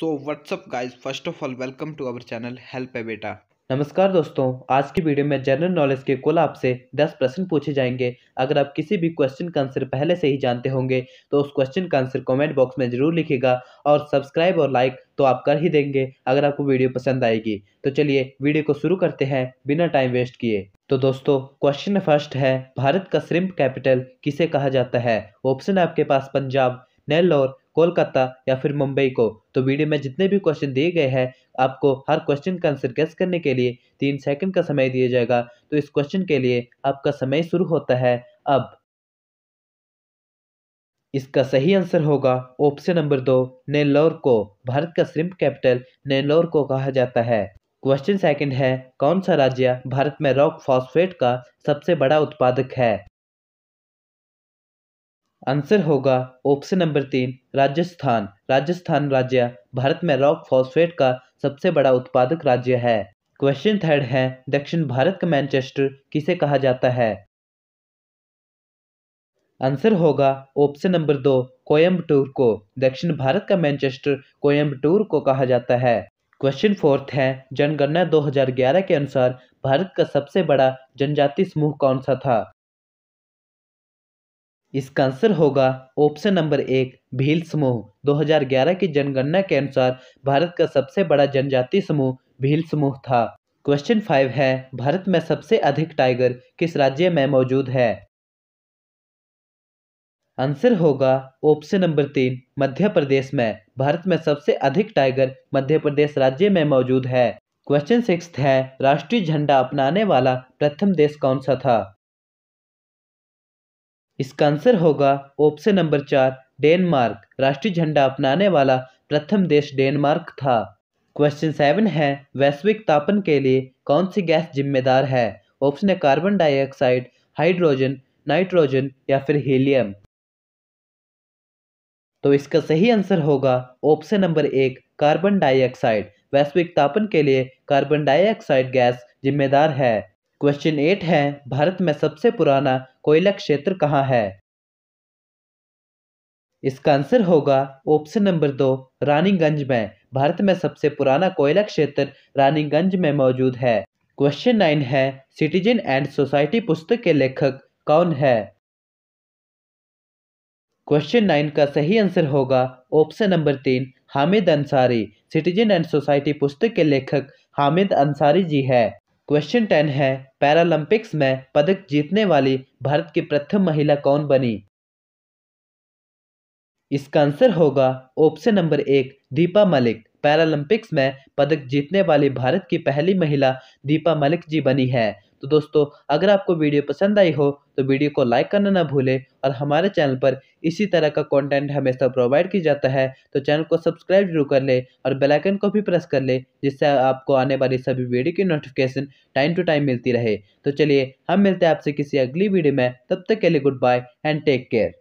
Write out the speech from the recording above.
so what's up guys first of all welcome to our channel help है बेटा नमस्कार दोस्तों आज की वीडियो में जनरल नॉलेज के कुल आपसे 10 प्रश्न पूछे जाएंगे अगर आप किसी भी क्वेश्चन का आंसर पहले से ही जानते होंगे तो उस क्वेश्चन का आंसर कमेंट बॉक्स में जरूर लिखेगा और सब्सक्राइब और लाइक तो आप कर ही देंगे अगर आपको वीडियो पसंद आएगी तो चलिए वीडियो को शुरू करते हैं बिना टाइम वेस्ट किए तो दोस्तों क्वेश्चन फर्स्ट है भारत का श्रिम्प कैपिटल किसे कहा जाता है ऑप्शन आपके पास पंजाब नेल्लोर कोलकाता या फिर मुंबई को तो वीडियो में जितने भी क्वेश्चन दिए गए हैं आपको हर क्वेश्चन का आंसर गैस करने के लिए तीन सेकंड का समय दिया जाएगा तो इस क्वेश्चन के लिए आपका समय शुरू होता है अब इसका सही आंसर होगा ऑप्शन नंबर दो नेल्लोर को भारत का श्रिम्प कैपिटल नेल्लोर को कहा जाता है क्वेश्चन सेकंड है कौन सा राज्य भारत में रॉक फॉस्फेट का सबसे बड़ा उत्पादक है आंसर होगा ऑप्शन नंबर तीन राजस्थान राजस्थान राज्य भारत में रॉक फॉस्फेट का सबसे बड़ा उत्पादक राज्य है क्वेश्चन थर्ड है दक्षिण भारत का मैनचेस्टर किसे कहा जाता है आंसर होगा ऑप्शन नंबर दो कोयम्बटूर को दक्षिण भारत का मैनचेस्टर कोयम्बटूर को कहा जाता है क्वेश्चन फोर्थ है जनगणना 2011 के अनुसार भारत का सबसे बड़ा जनजाति समूह कौन सा था इसका आंसर होगा ऑप्शन नंबर एक भील समूह 2011 की जनगणना के अनुसार भारत का सबसे बड़ा जनजातीय समूह भील समूह था क्वेश्चन फाइव है भारत में सबसे अधिक टाइगर किस राज्य में मौजूद है आंसर होगा ऑप्शन नंबर तीन मध्य प्रदेश में भारत में सबसे अधिक टाइगर मध्य प्रदेश राज्य में मौजूद है क्वेश्चन सिक्स है राष्ट्रीय झंडा अपनाने वाला प्रथम देश कौन सा था इसका आंसर होगा ऑप्शन नंबर चार डेनमार्क राष्ट्रीय झंडा अपनाने वाला प्रथम देश डेनमार्क था क्वेश्चन सेवन है वैश्विक तापन के लिए कौन सी गैस जिम्मेदार है ऑप्शन है कार्बन डाइऑक्साइड हाइड्रोजन नाइट्रोजन या फिर हीलियम तो इसका सही आंसर होगा ऑप्शन नंबर एक कार्बन डाइऑक्साइड वैश्विक तापन के लिए कार्बन डाइऑक्साइड गैस जिम्मेदार है क्वेश्चन एट है भारत में सबसे पुराना कोयला क्षेत्र कहाँ है इसका आंसर होगा ऑप्शन नंबर दो रानीगंज में भारत में सबसे पुराना कोयला क्षेत्र रानीगंज में मौजूद है क्वेश्चन नाइन है सिटीजन एंड सोसाइटी पुस्तक के लेखक कौन है क्वेश्चन नाइन का सही आंसर होगा ऑप्शन नंबर तीन Hamid Ansari citizen and society पुस्तक के लेखक हामिद अंसारी जी है क्वेश्चन टेन है पैरालंपिक्स में पदक जीतने वाली भारत की प्रथम महिला कौन बनी इसका आंसर होगा ऑप्शन नंबर एक दीपा मलिक पैरालंपिक्स में पदक जीतने वाली भारत की पहली महिला दीपा मलिक जी बनी है तो दोस्तों अगर आपको वीडियो पसंद आई हो तो वीडियो को लाइक करना ना भूलें और हमारे चैनल पर इसी तरह का कंटेंट हमेशा प्रोवाइड किया जाता है तो चैनल को सब्सक्राइब जरूर कर लें और बेल आइकन को भी प्रेस कर लें जिससे आपको आने वाली सभी वीडियो की नोटिफिकेशन टाइम टू टाइम मिलती रहे तो चलिए हम मिलते हैं आपसे किसी अगली वीडियो में तब तक के लिए good bye and take care